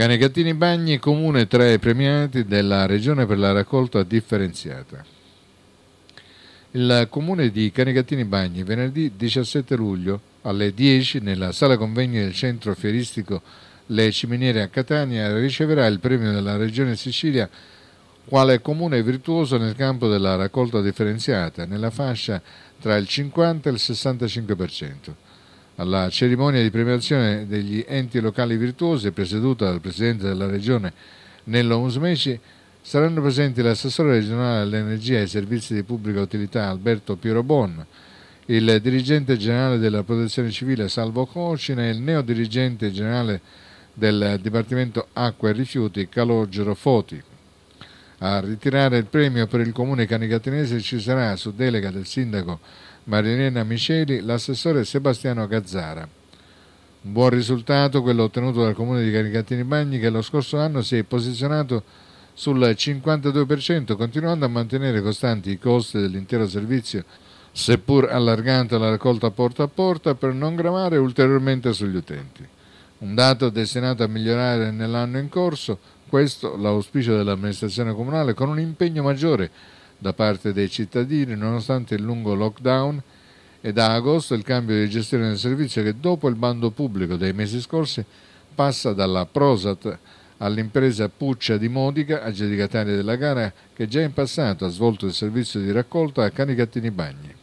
Canegattini Bagni, comune tra i premiati della Regione per la raccolta differenziata. Il comune di Canegattini Bagni, venerdì 17 luglio alle 10 nella sala convegni del centro fieristico Le Ciminiere a Catania, riceverà il premio della Regione Sicilia quale comune virtuoso nel campo della raccolta differenziata, nella fascia tra il 50 e il 65%. Alla cerimonia di premiazione degli enti locali virtuosi, presieduta dal Presidente della Regione Nello Musmeci, saranno presenti l'assessore regionale all'energia e ai servizi di pubblica utilità Alberto Piero Bon, il dirigente generale della protezione civile Salvo Cocina e il neodirigente generale del Dipartimento Acqua e Rifiuti Calogero Foti. A ritirare il premio per il comune canicatinese ci sarà, su delega del sindaco Marilena Miceli, l'assessore Sebastiano Gazzara. Un buon risultato quello ottenuto dal comune di Canicattini Bagni che lo scorso anno si è posizionato sul 52% continuando a mantenere costanti i costi dell'intero servizio seppur allargando la raccolta porta a porta per non gravare ulteriormente sugli utenti. Un dato destinato a migliorare nell'anno in corso questo l'auspicio dell'amministrazione comunale con un impegno maggiore da parte dei cittadini nonostante il lungo lockdown e da agosto il cambio di gestione del servizio che dopo il bando pubblico dei mesi scorsi passa dalla Prosat all'impresa Puccia di Modica, aggiudicataria della gara, che già in passato ha svolto il servizio di raccolta a Canicattini Bagni.